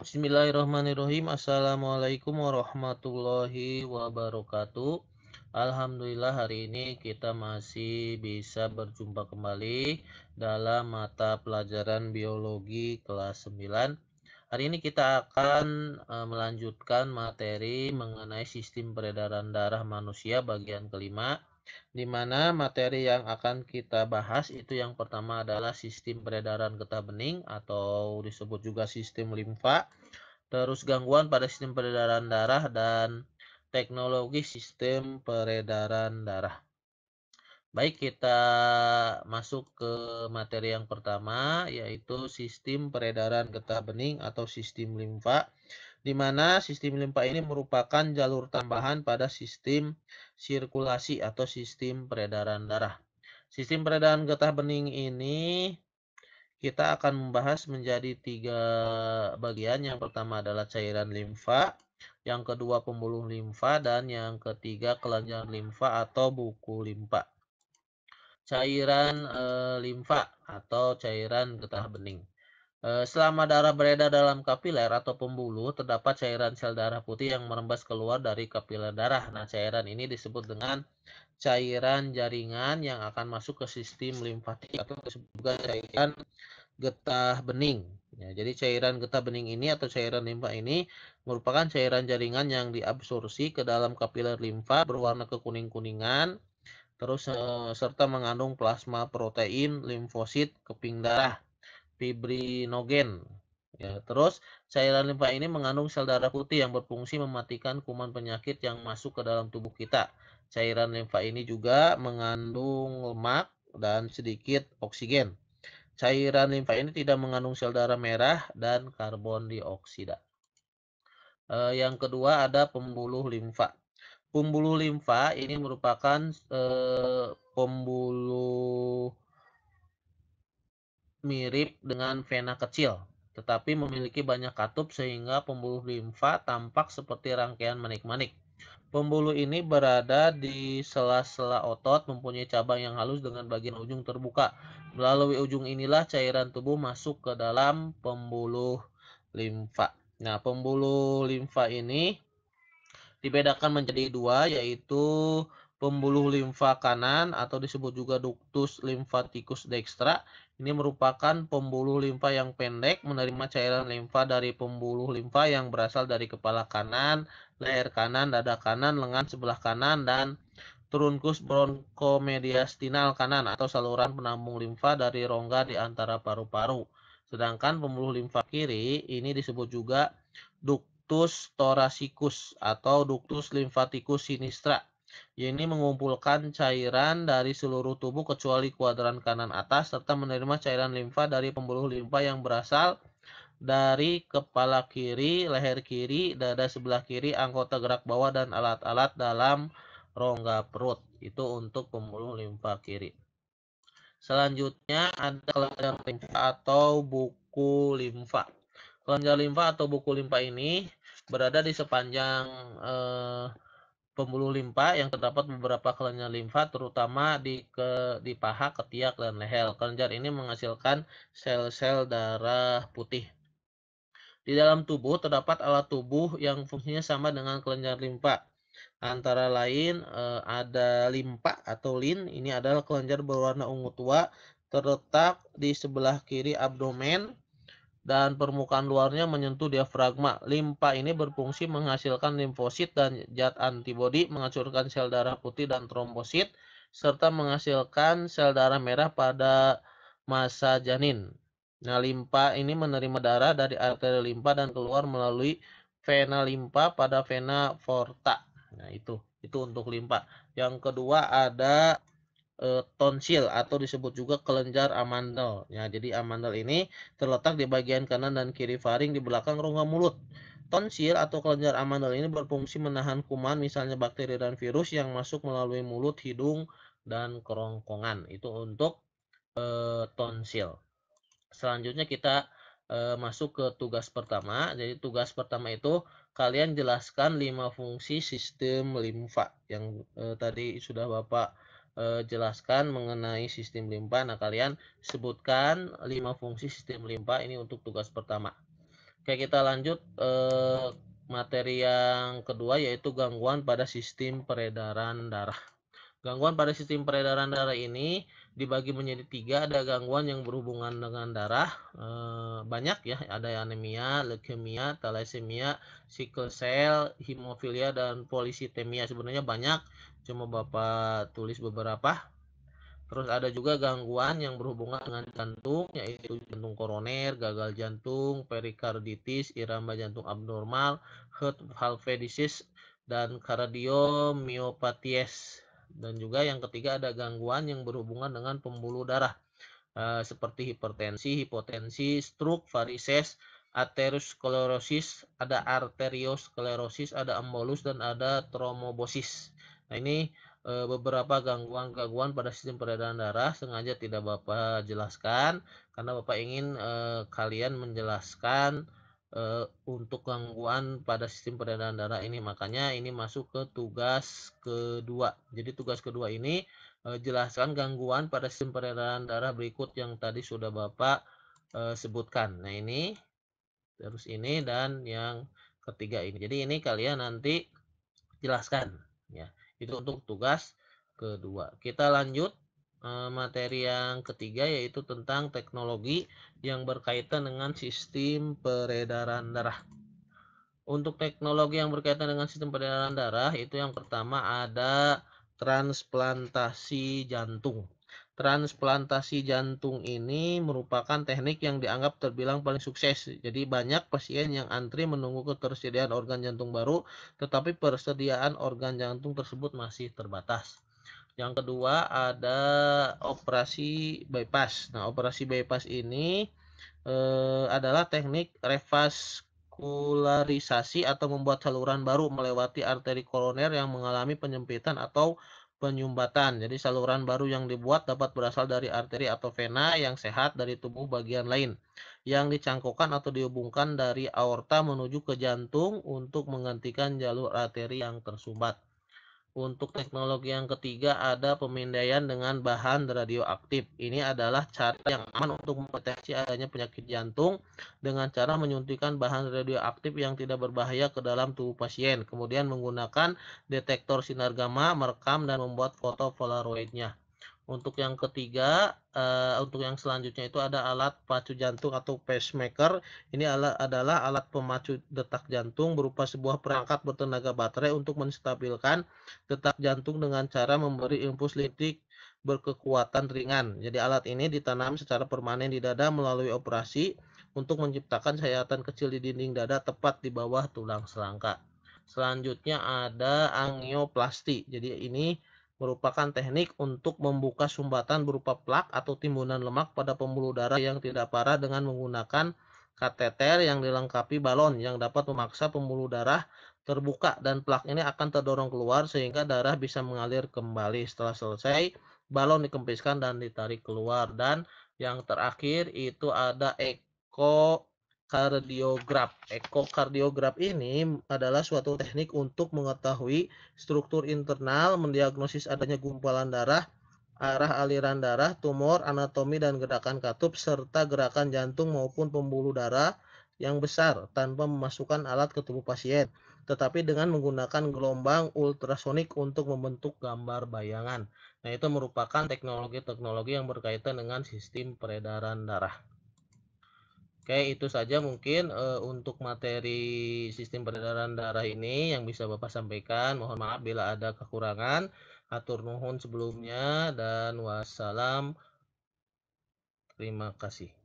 Bismillahirrahmanirrahim. Assalamualaikum warahmatullahi wabarakatuh. Alhamdulillah hari ini kita masih bisa berjumpa kembali dalam mata pelajaran biologi kelas 9. Hari ini kita akan e, melanjutkan materi mengenai sistem peredaran darah manusia bagian kelima di mana materi yang akan kita bahas itu yang pertama adalah sistem peredaran getah bening atau disebut juga sistem limfa, terus gangguan pada sistem peredaran darah dan teknologi sistem peredaran darah. Baik, kita masuk ke materi yang pertama yaitu sistem peredaran getah bening atau sistem limfa di mana sistem limfa ini merupakan jalur tambahan pada sistem sirkulasi atau sistem peredaran darah. Sistem peredaran getah bening ini kita akan membahas menjadi tiga bagian. Yang pertama adalah cairan limfa, yang kedua pembuluh limfa, dan yang ketiga kelenjar limfa atau buku limfa. Cairan eh, limfa atau cairan getah bening. Eh, selama darah beredar dalam kapiler atau pembuluh, terdapat cairan sel darah putih yang merembes keluar dari kapiler darah. Nah, cairan ini disebut dengan cairan jaringan yang akan masuk ke sistem limfatik atau disebut juga cairan getah bening. Ya, jadi cairan getah bening ini atau cairan limfa ini merupakan cairan jaringan yang diabsorpsi ke dalam kapiler limfa berwarna kekuning-kuningan, terus eh, serta mengandung plasma protein, limfosit, keping darah fibrinogen. Ya, terus cairan limfa ini mengandung sel darah putih yang berfungsi mematikan kuman penyakit yang masuk ke dalam tubuh kita. Cairan limfa ini juga mengandung lemak dan sedikit oksigen. Cairan limfa ini tidak mengandung sel darah merah dan karbon dioksida. Eh, yang kedua ada pembuluh limfa. Pembuluh limfa ini merupakan eh, pembuluh mirip dengan vena kecil, tetapi memiliki banyak katup sehingga pembuluh limfa tampak seperti rangkaian manik-manik. Pembuluh ini berada di sela-sela otot, mempunyai cabang yang halus dengan bagian ujung terbuka. Melalui ujung inilah cairan tubuh masuk ke dalam pembuluh limfa. Nah, pembuluh limfa ini dibedakan menjadi dua, yaitu pembuluh limfa kanan atau disebut juga ductus limfatikus dextra. Ini merupakan pembuluh limfa yang pendek menerima cairan limfa dari pembuluh limfa yang berasal dari kepala kanan, leher kanan, dada kanan, lengan sebelah kanan dan trunkus bronkomediastinal kanan atau saluran penampung limfa dari rongga di antara paru-paru. Sedangkan pembuluh limfa kiri ini disebut juga ductus thoracicus atau ductus lymphatikus sinistra Y ini mengumpulkan cairan dari seluruh tubuh kecuali kuadran kanan atas serta menerima cairan limfa dari pembuluh limfa yang berasal dari kepala kiri, leher kiri, dada sebelah kiri, anggota gerak bawah dan alat-alat dalam rongga perut. Itu untuk pembuluh limfa kiri. Selanjutnya ada kelenjar limfa atau buku limfa. Kelenjar limfa atau buku limfa ini berada di sepanjang eh, pembuluh limpa yang terdapat beberapa kelenjar limfa terutama di ke, di paha, ketiak dan leher. Kelenjar ini menghasilkan sel-sel darah putih. Di dalam tubuh terdapat alat tubuh yang fungsinya sama dengan kelenjar limfa. Antara lain eh, ada limpa atau lin, ini adalah kelenjar berwarna ungu tua terletak di sebelah kiri abdomen dan permukaan luarnya menyentuh diafragma. Limpa ini berfungsi menghasilkan limfosit dan zat antibodi, menghancurkan sel darah putih dan trombosit, serta menghasilkan sel darah merah pada masa janin. Nah, limpa ini menerima darah dari arteri limpa dan keluar melalui vena limpa pada vena porta. Nah, itu. Itu untuk limpa. Yang kedua ada e, tonsil atau disebut juga kelenjar amandel. Ya, jadi amandel ini terletak di bagian kanan dan kiri faring di belakang rongga mulut. Tonsil atau kelenjar amandel ini berfungsi menahan kuman misalnya bakteri dan virus yang masuk melalui mulut, hidung, dan kerongkongan. Itu untuk e, tonsil. Selanjutnya kita e, masuk ke tugas pertama. Jadi tugas pertama itu kalian jelaskan lima fungsi sistem limfa yang e, tadi sudah Bapak e, jelaskan mengenai sistem limpa. Nah, kalian sebutkan 5 fungsi sistem limpa ini untuk tugas pertama. Oke, kita lanjut e, materi yang kedua yaitu gangguan pada sistem peredaran darah. Gangguan pada sistem peredaran darah ini dibagi menjadi tiga ada gangguan yang berhubungan dengan darah e, banyak ya ada anemia, leukemia, thalassemia, sickle cell, hemofilia dan polisitemia sebenarnya banyak cuma Bapak tulis beberapa terus ada juga gangguan yang berhubungan dengan jantung yaitu jantung koroner, gagal jantung, perikarditis, irama jantung abnormal, heart valve disease dan kardiomyopaties dan juga yang ketiga ada gangguan yang berhubungan dengan pembuluh darah eh, seperti hipertensi, hipotensi, stroke, varises, aterosklerosis, ada arteriosklerosis, ada embolus dan ada trombosis. Nah, ini eh, beberapa gangguan-gangguan pada sistem peredaran darah sengaja tidak Bapak jelaskan karena Bapak ingin eh, kalian menjelaskan uh, untuk gangguan pada sistem peredaran darah ini. Makanya ini masuk ke tugas kedua. Jadi tugas kedua ini uh, jelaskan gangguan pada sistem peredaran darah berikut yang tadi sudah Bapak uh, sebutkan. Nah ini, terus ini dan yang ketiga ini. Jadi ini kalian nanti jelaskan ya. Itu untuk tugas kedua. Kita lanjut Eh, materi yang ketiga yaitu tentang teknologi yang berkaitan dengan sistem peredaran darah. Untuk teknologi yang berkaitan dengan sistem peredaran darah itu yang pertama ada transplantasi jantung. Transplantasi jantung ini merupakan teknik yang dianggap terbilang paling sukses. Jadi banyak pasien yang antri menunggu ketersediaan organ jantung baru, tetapi persediaan organ jantung tersebut masih terbatas. Yang kedua ada operasi bypass. Nah, operasi bypass ini eh, adalah teknik revaskularisasi atau membuat saluran baru melewati arteri koroner yang mengalami penyempitan atau penyumbatan. Jadi saluran baru yang dibuat dapat berasal dari arteri atau vena yang sehat dari tubuh bagian lain yang dicangkokkan atau dihubungkan dari aorta menuju ke jantung untuk menggantikan jalur arteri yang tersumbat. Untuk teknologi yang ketiga ada pemindaian dengan bahan radioaktif. Ini adalah cara yang aman untuk mendeteksi adanya penyakit jantung dengan cara menyuntikkan bahan radioaktif yang tidak berbahaya ke dalam tubuh pasien. Kemudian menggunakan detektor sinar gamma, merekam dan membuat foto polaroidnya. Untuk yang ketiga, uh, untuk yang selanjutnya itu ada alat pacu jantung atau pacemaker. Ini ala, adalah alat pemacu detak jantung berupa sebuah perangkat bertenaga baterai untuk menstabilkan detak jantung dengan cara memberi impuls listrik berkekuatan ringan. Jadi alat ini ditanam secara permanen di dada melalui operasi untuk menciptakan sayatan kecil di dinding dada tepat di bawah tulang selangka. Selanjutnya ada angioplasti. Jadi ini merupakan teknik untuk membuka sumbatan berupa plak atau timbunan lemak pada pembuluh darah yang tidak parah dengan menggunakan kateter yang dilengkapi balon yang dapat memaksa pembuluh darah terbuka dan plak ini akan terdorong keluar sehingga darah bisa mengalir kembali. Setelah selesai, balon dikempiskan dan ditarik keluar dan yang terakhir itu ada eko kardiograf. Ekokardiograf ini adalah suatu teknik untuk mengetahui struktur internal, mendiagnosis adanya gumpalan darah, arah aliran darah, tumor, anatomi dan gerakan katup serta gerakan jantung maupun pembuluh darah yang besar tanpa memasukkan alat ke tubuh pasien, tetapi dengan menggunakan gelombang ultrasonik untuk membentuk gambar bayangan. Nah, itu merupakan teknologi-teknologi yang berkaitan dengan sistem peredaran darah. Oke, itu saja mungkin uh, untuk materi sistem peredaran darah ini yang bisa Bapak sampaikan. Mohon maaf bila ada kekurangan. Atur nuhun sebelumnya dan wassalam. Terima kasih.